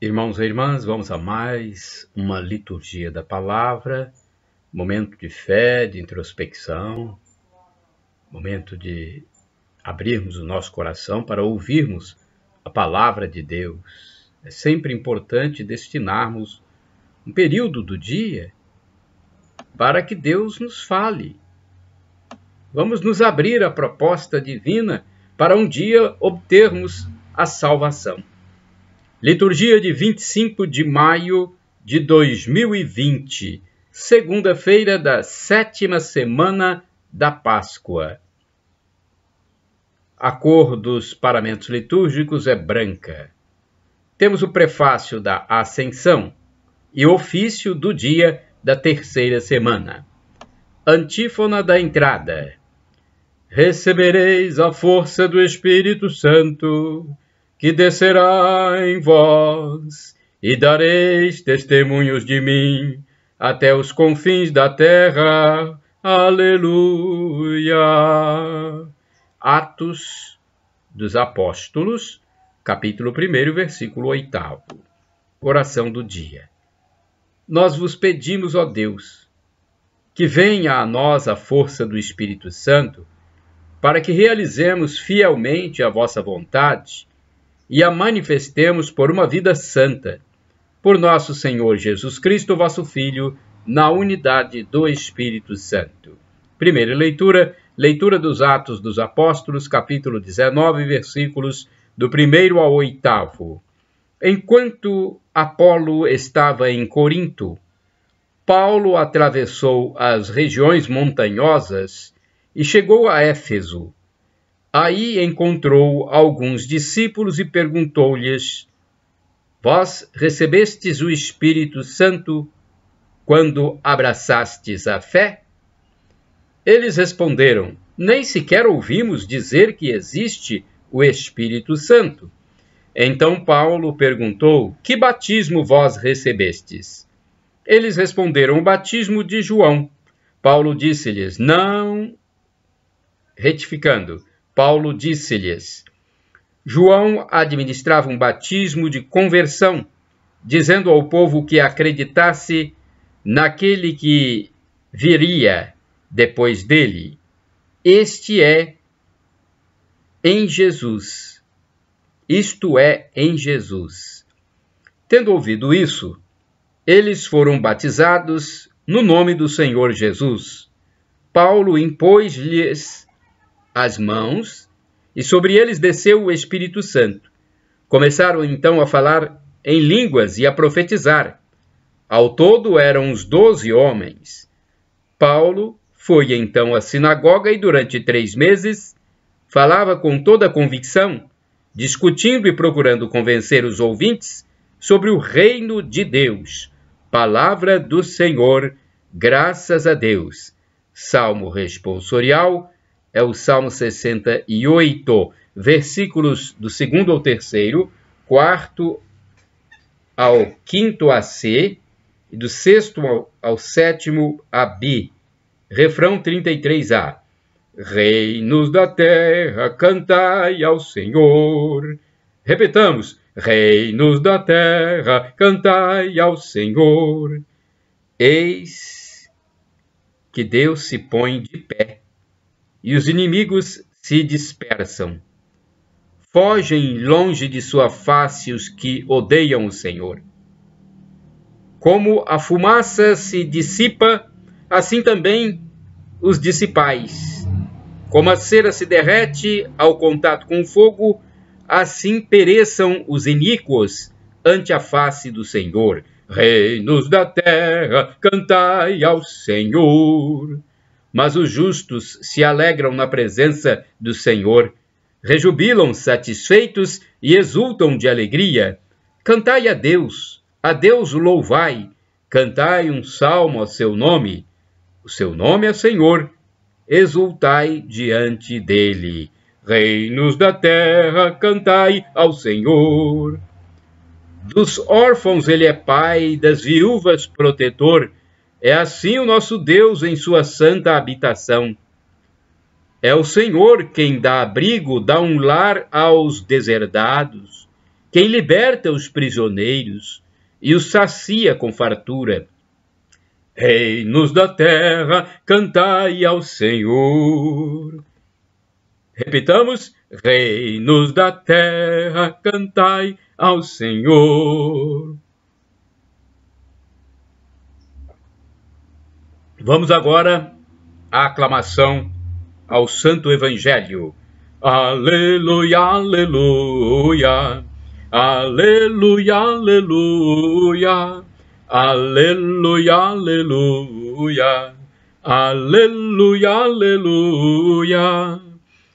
Irmãos e irmãs, vamos a mais uma liturgia da palavra, momento de fé, de introspecção, momento de abrirmos o nosso coração para ouvirmos a palavra de Deus. É sempre importante destinarmos um período do dia para que Deus nos fale. Vamos nos abrir à proposta divina para um dia obtermos a salvação. Liturgia de 25 de maio de 2020, segunda-feira da sétima semana da Páscoa. A cor dos paramentos litúrgicos é branca. Temos o prefácio da Ascensão e o ofício do dia da terceira semana. Antífona da entrada. Recebereis a força do Espírito Santo que descerá em vós, e dareis testemunhos de mim até os confins da terra. Aleluia! Atos dos Apóstolos, capítulo 1, versículo 8. Oração do dia. Nós vos pedimos, ó Deus, que venha a nós a força do Espírito Santo para que realizemos fielmente a vossa vontade e a manifestemos por uma vida santa. Por nosso Senhor Jesus Cristo, vosso Filho, na unidade do Espírito Santo. Primeira leitura, leitura dos Atos dos Apóstolos, capítulo 19, versículos do primeiro ao oitavo. Enquanto Apolo estava em Corinto, Paulo atravessou as regiões montanhosas e chegou a Éfeso Aí encontrou alguns discípulos e perguntou-lhes: Vós recebestes o Espírito Santo quando abraçastes a fé? Eles responderam: Nem sequer ouvimos dizer que existe o Espírito Santo. Então Paulo perguntou: Que batismo vós recebestes? Eles responderam: O batismo de João. Paulo disse-lhes: Não. Retificando, Paulo disse-lhes: João administrava um batismo de conversão, dizendo ao povo que acreditasse naquele que viria depois dele. Este é em Jesus. Isto é em Jesus. Tendo ouvido isso, eles foram batizados no nome do Senhor Jesus. Paulo impôs-lhes as mãos, e sobre eles desceu o Espírito Santo. Começaram então a falar em línguas e a profetizar. Ao todo eram uns doze homens. Paulo foi então à sinagoga e durante três meses falava com toda a convicção, discutindo e procurando convencer os ouvintes sobre o reino de Deus. Palavra do Senhor, graças a Deus. Salmo responsorial é o Salmo 68, versículos do segundo ao terceiro, quarto ao quinto a C, e do sexto ao, ao sétimo a B. Refrão 33a. Reinos da terra, cantai ao Senhor. Repetamos. Reinos da terra, cantai ao Senhor. Eis que Deus se põe de pé e os inimigos se dispersam. Fogem longe de sua face os que odeiam o Senhor. Como a fumaça se dissipa, assim também os dissipais. Como a cera se derrete ao contato com o fogo, assim pereçam os iníquos ante a face do Senhor. Reinos da terra, cantai ao Senhor mas os justos se alegram na presença do Senhor. Rejubilam satisfeitos e exultam de alegria. Cantai a Deus, a Deus o louvai, cantai um salmo ao seu nome. O seu nome é Senhor, exultai diante dele. Reinos da terra, cantai ao Senhor. Dos órfãos ele é pai, das viúvas protetor, é assim o nosso Deus em sua santa habitação. É o Senhor quem dá abrigo, dá um lar aos deserdados, quem liberta os prisioneiros e os sacia com fartura. Reinos da terra, cantai ao Senhor. Repitamos: Reinos da terra, cantai ao Senhor. Vamos agora à aclamação ao Santo Evangelho. Aleluia, aleluia, aleluia, aleluia, aleluia, aleluia, aleluia, aleluia.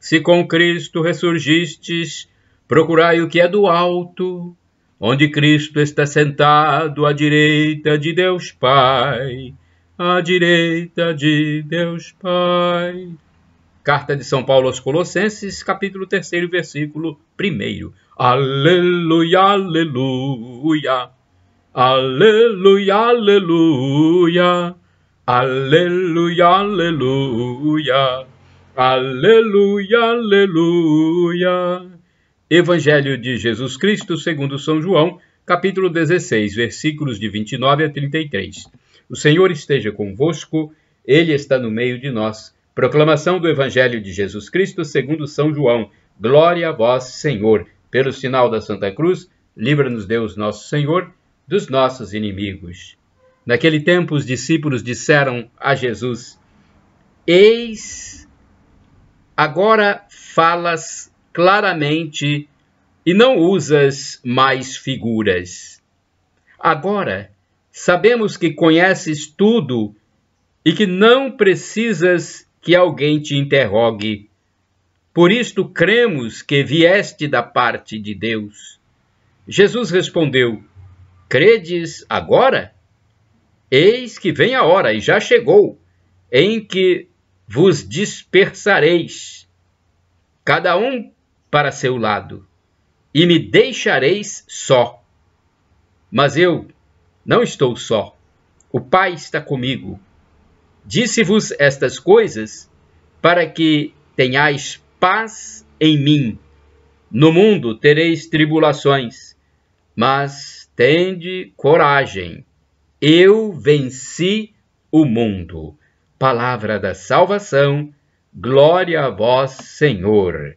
Se com Cristo ressurgistes, procurai o que é do alto, onde Cristo está sentado à direita de Deus Pai à direita de Deus Pai. Carta de São Paulo aos Colossenses, capítulo 3, versículo 1. Aleluia, aleluia. Aleluia, aleluia. Aleluia, aleluia. Aleluia, aleluia. Evangelho de Jesus Cristo, segundo São João, capítulo 16, versículos de 29 a 33. O Senhor esteja convosco, Ele está no meio de nós. Proclamação do Evangelho de Jesus Cristo segundo São João. Glória a vós, Senhor. Pelo sinal da Santa Cruz, livra-nos Deus nosso Senhor dos nossos inimigos. Naquele tempo, os discípulos disseram a Jesus: Eis, agora falas claramente e não usas mais figuras. Agora Sabemos que conheces tudo e que não precisas que alguém te interrogue. Por isto cremos que vieste da parte de Deus. Jesus respondeu: Credes agora? Eis que vem a hora, e já chegou, em que vos dispersareis, cada um para seu lado, e me deixareis só. Mas eu não estou só. O Pai está comigo. Disse-vos estas coisas para que tenhais paz em mim. No mundo tereis tribulações, mas tende coragem. Eu venci o mundo. Palavra da salvação, glória a vós, Senhor.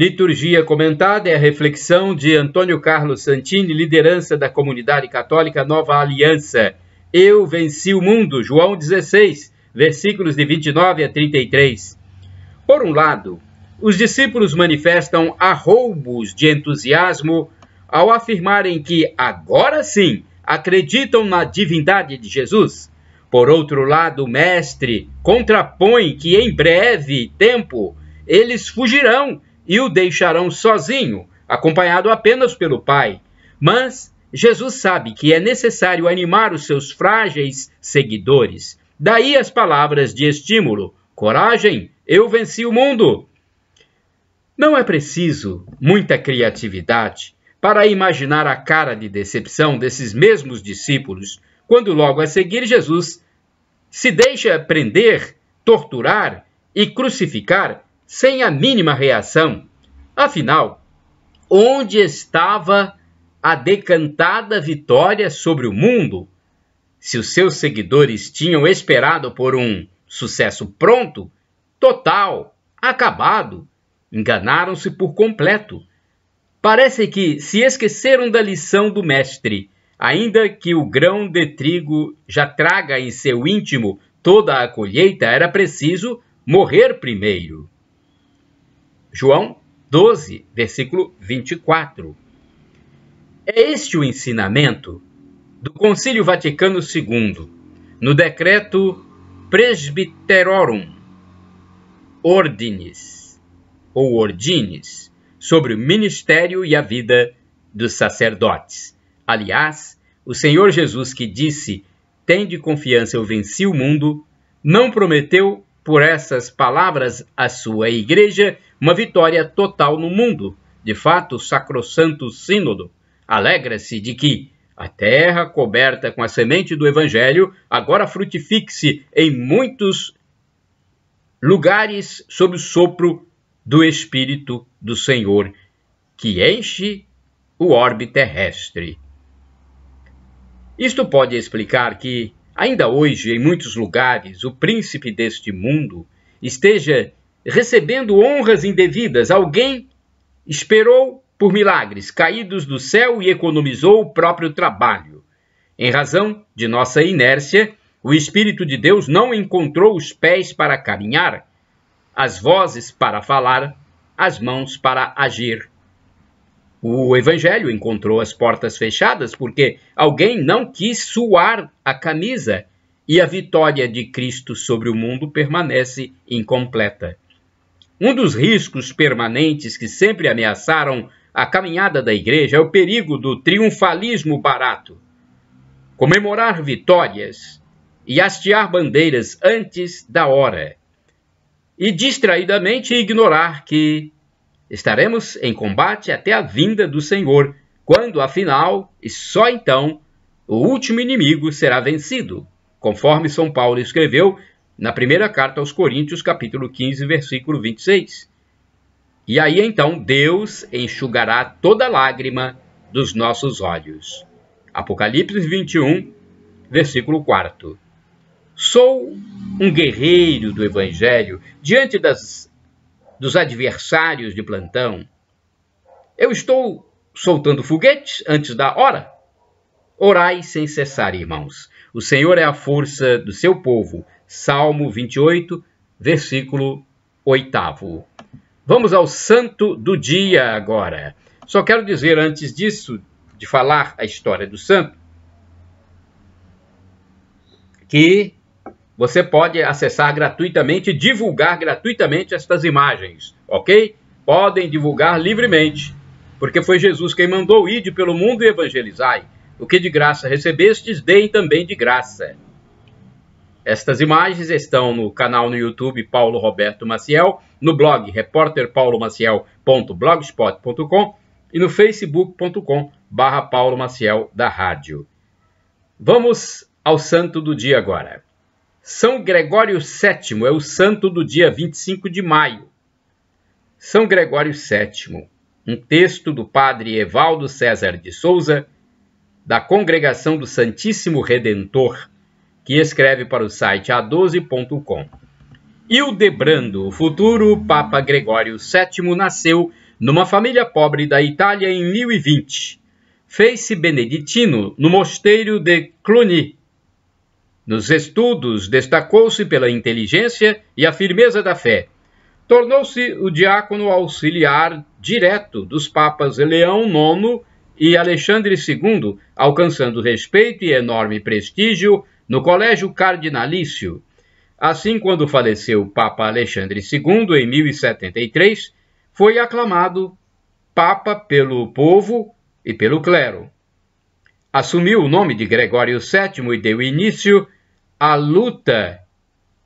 Liturgia comentada é a reflexão de Antônio Carlos Santini, liderança da comunidade católica Nova Aliança. Eu venci o mundo, João 16, versículos de 29 a 33. Por um lado, os discípulos manifestam arroubos de entusiasmo ao afirmarem que agora sim acreditam na divindade de Jesus. Por outro lado, o mestre contrapõe que em breve tempo eles fugirão e o deixarão sozinho, acompanhado apenas pelo Pai. Mas Jesus sabe que é necessário animar os seus frágeis seguidores. Daí as palavras de estímulo: coragem, eu venci o mundo. Não é preciso muita criatividade para imaginar a cara de decepção desses mesmos discípulos quando logo a seguir Jesus se deixa prender, torturar e crucificar sem a mínima reação. Afinal, onde estava a decantada vitória sobre o mundo? Se os seus seguidores tinham esperado por um sucesso pronto, total, acabado, enganaram-se por completo. Parece que se esqueceram da lição do mestre, ainda que o grão de trigo já traga em seu íntimo toda a colheita, era preciso morrer primeiro. João 12, versículo 24. É este o ensinamento do Concílio Vaticano II, no decreto Presbiterorum Ordinis, ou Ordines, sobre o ministério e a vida dos sacerdotes. Aliás, o Senhor Jesus que disse: Tende confiança, eu venci o mundo, não prometeu por essas palavras a sua igreja uma vitória total no mundo. De fato, o Sacrosanto Sínodo alegra-se de que a terra coberta com a semente do Evangelho agora frutifique-se em muitos lugares sob o sopro do Espírito do Senhor, que enche o orbe terrestre. Isto pode explicar que Ainda hoje, em muitos lugares, o príncipe deste mundo esteja recebendo honras indevidas. Alguém esperou por milagres caídos do céu e economizou o próprio trabalho. Em razão de nossa inércia, o Espírito de Deus não encontrou os pés para caminhar, as vozes para falar, as mãos para agir o evangelho encontrou as portas fechadas porque alguém não quis suar a camisa e a vitória de Cristo sobre o mundo permanece incompleta. Um dos riscos permanentes que sempre ameaçaram a caminhada da igreja é o perigo do triunfalismo barato. Comemorar vitórias e hastear bandeiras antes da hora. E distraidamente ignorar que Estaremos em combate até a vinda do Senhor, quando, afinal, e só então, o último inimigo será vencido, conforme São Paulo escreveu na primeira carta aos Coríntios, capítulo 15, versículo 26. E aí então Deus enxugará toda lágrima dos nossos olhos. Apocalipse 21, versículo 4. Sou um guerreiro do Evangelho diante das dos adversários de plantão. Eu estou soltando foguetes antes da hora. Orai sem cessar, irmãos. O Senhor é a força do seu povo. Salmo 28, versículo 8. Vamos ao santo do dia agora. Só quero dizer antes disso, de falar a história do santo, que você pode acessar gratuitamente, divulgar gratuitamente estas imagens, ok? Podem divulgar livremente, porque foi Jesus quem mandou ir pelo mundo e evangelizai. O que de graça recebestes, deem também de graça. Estas imagens estão no canal no YouTube Paulo Roberto Maciel, no blog repórterpaulomaciel.blogspot.com e no facebook.com barra Paulo Maciel da Rádio. Vamos ao santo do dia agora. São Gregório VII é o santo do dia 25 de maio. São Gregório VII, um texto do padre Evaldo César de Souza, da Congregação do Santíssimo Redentor, que escreve para o site a12.com. Hildebrando, o futuro Papa Gregório VII, nasceu numa família pobre da Itália em 1020. Fez-se beneditino no mosteiro de Cluny, nos estudos, destacou-se pela inteligência e a firmeza da fé. Tornou-se o diácono auxiliar direto dos papas Leão IX e Alexandre II, alcançando respeito e enorme prestígio no Colégio Cardinalício. Assim, quando faleceu o Papa Alexandre II em 1073, foi aclamado Papa pelo povo e pelo clero assumiu o nome de Gregório VII e deu início à luta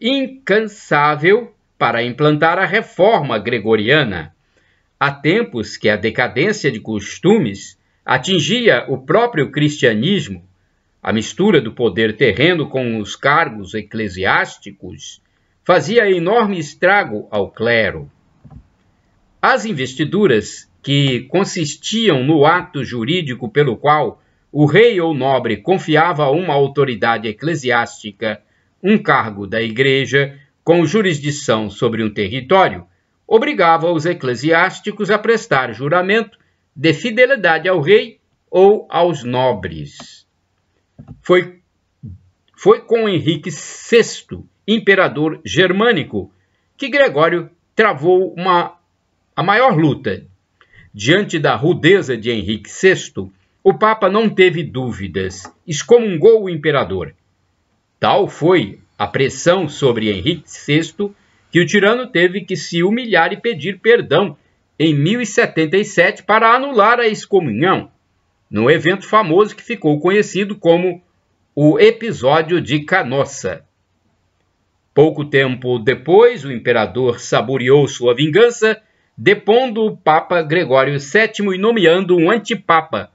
incansável para implantar a reforma gregoriana. Há tempos que a decadência de costumes atingia o próprio cristianismo, a mistura do poder terreno com os cargos eclesiásticos fazia enorme estrago ao clero. As investiduras, que consistiam no ato jurídico pelo qual o rei ou nobre confiava a uma autoridade eclesiástica um cargo da igreja com jurisdição sobre um território, obrigava os eclesiásticos a prestar juramento de fidelidade ao rei ou aos nobres. Foi, foi com Henrique VI, imperador germânico, que Gregório travou uma, a maior luta. Diante da rudeza de Henrique VI, o Papa não teve dúvidas, excomungou o imperador. Tal foi a pressão sobre Henrique VI que o tirano teve que se humilhar e pedir perdão em 1077 para anular a excomunhão, no evento famoso que ficou conhecido como o episódio de Canossa. Pouco tempo depois, o imperador saboreou sua vingança, depondo o Papa Gregório VII e nomeando um antipapa,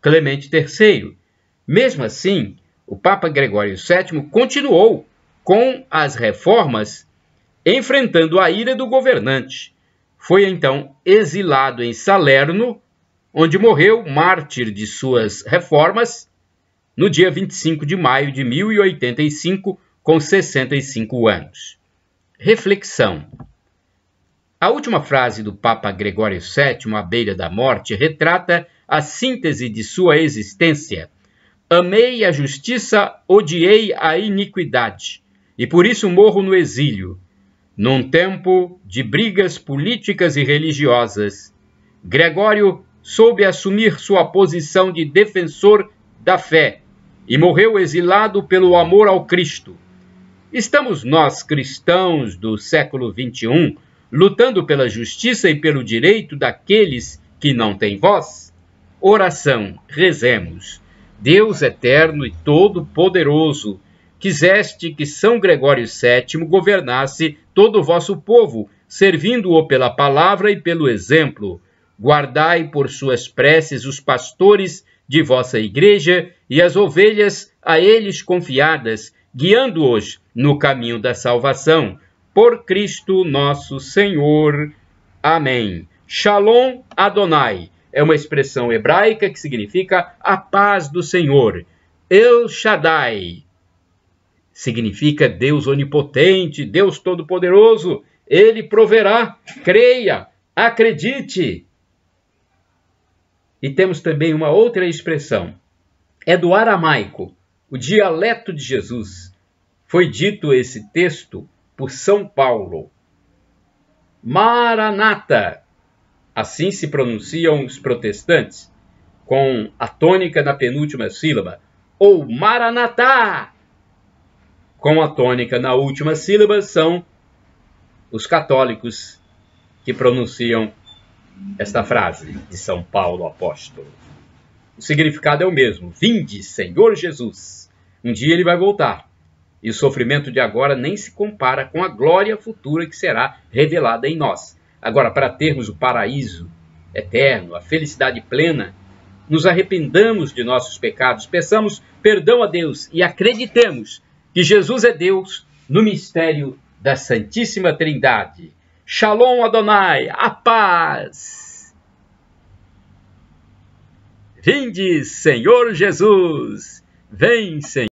Clemente III. Mesmo assim, o Papa Gregório VII continuou com as reformas, enfrentando a ira do governante. Foi então exilado em Salerno, onde morreu mártir de suas reformas no dia 25 de maio de 1085, com 65 anos. Reflexão. A última frase do Papa Gregório VII, à beira da morte, retrata a síntese de sua existência. Amei a justiça, odiei a iniquidade, e por isso morro no exílio, num tempo de brigas políticas e religiosas. Gregório soube assumir sua posição de defensor da fé e morreu exilado pelo amor ao Cristo. Estamos nós, cristãos do século XXI, lutando pela justiça e pelo direito daqueles que não têm voz? Oração, rezemos. Deus eterno e todo-poderoso, quiseste que São Gregório VII governasse todo o vosso povo, servindo-o pela palavra e pelo exemplo. Guardai por suas preces os pastores de vossa igreja e as ovelhas a eles confiadas, guiando-os no caminho da salvação. Por Cristo nosso Senhor. Amém. Shalom Adonai é uma expressão hebraica que significa a paz do Senhor. El Shaddai significa Deus onipotente, Deus todo-poderoso. Ele proverá, creia, acredite. E temos também uma outra expressão. É do aramaico, o dialeto de Jesus. Foi dito esse texto por São Paulo. Maranata, Assim se pronunciam os protestantes, com a tônica na penúltima sílaba, ou Maranatá! Com a tônica na última sílaba são os católicos que pronunciam esta frase de São Paulo apóstolo. O significado é o mesmo: Vinde, Senhor Jesus. Um dia ele vai voltar. E o sofrimento de agora nem se compara com a glória futura que será revelada em nós. Agora, para termos o paraíso eterno, a felicidade plena, nos arrependamos de nossos pecados, peçamos perdão a Deus e acreditemos que Jesus é Deus no mistério da Santíssima Trindade. Shalom Adonai, a paz! Vinde, Senhor Jesus! Vem, Senhor!